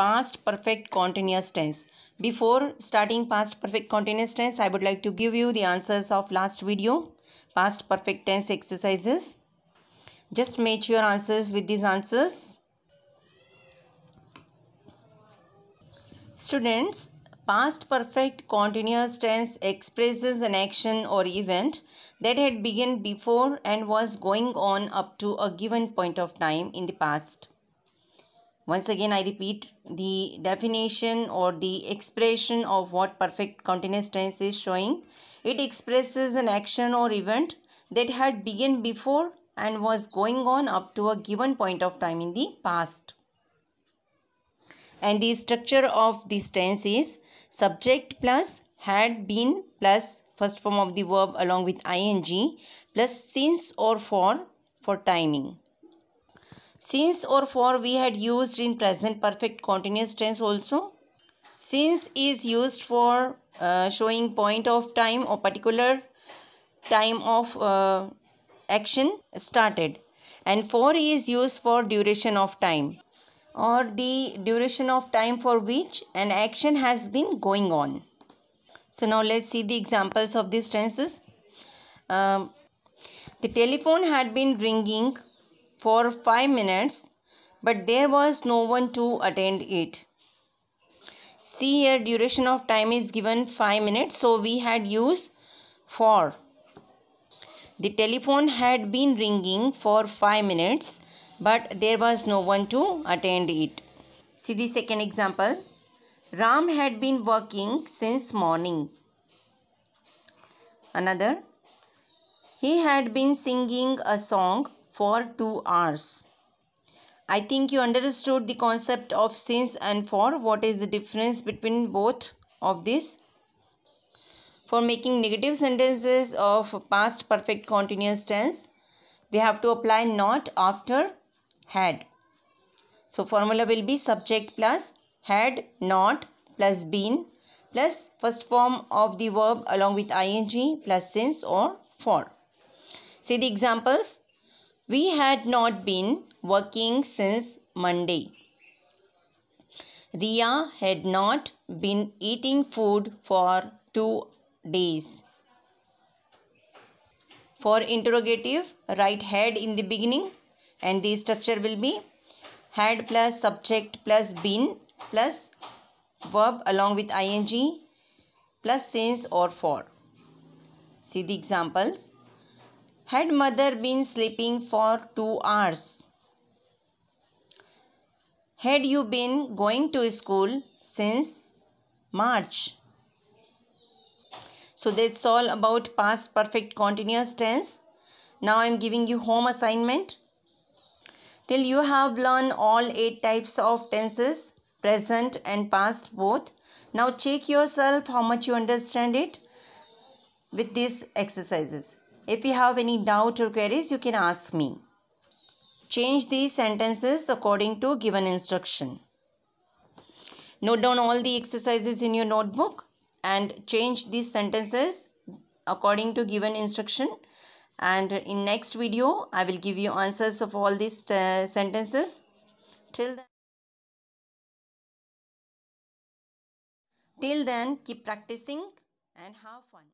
past perfect continuous tense. Before starting past perfect continuous tense, I would like to give you the answers of last video, past perfect tense exercises. Just match your answers with these answers. Students, past perfect continuous tense expresses an action or event that had begun before and was going on up to a given point of time in the past. Once again, I repeat the definition or the expression of what perfect continuous tense is showing. It expresses an action or event that had begun before and was going on up to a given point of time in the past. And the structure of this tense is subject plus had been plus first form of the verb along with ing plus since or for for timing. Since or for we had used in present perfect continuous tense also. Since is used for uh, showing point of time or particular time of uh, action started. And for is used for duration of time or the duration of time for which an action has been going on. So now let's see the examples of these tenses. Um, the telephone had been ringing for 5 minutes but there was no one to attend it. See here duration of time is given 5 minutes so we had used four. The telephone had been ringing for 5 minutes but there was no one to attend it. See the second example. Ram had been working since morning. Another. He had been singing a song for 2 hours. I think you understood the concept of since and for. What is the difference between both of these? For making negative sentences of past perfect continuous tense, we have to apply not after had. So formula will be subject plus had not plus been plus first form of the verb along with ing plus since or for. See the examples. We had not been working since Monday. Ria had not been eating food for two days. For interrogative, write had in the beginning and the structure will be had plus subject plus been plus verb along with ing plus since or for. See the examples had mother been sleeping for two hours? Had you been going to school since March? So that's all about past perfect continuous tense. Now I am giving you home assignment. Till you have learned all 8 types of tenses, present and past both. Now check yourself how much you understand it with these exercises. If you have any doubt or queries, you can ask me. Change these sentences according to given instruction. Note down all the exercises in your notebook and change these sentences according to given instruction. And in next video, I will give you answers of all these uh, sentences. Till then, Till then, keep practicing and have fun.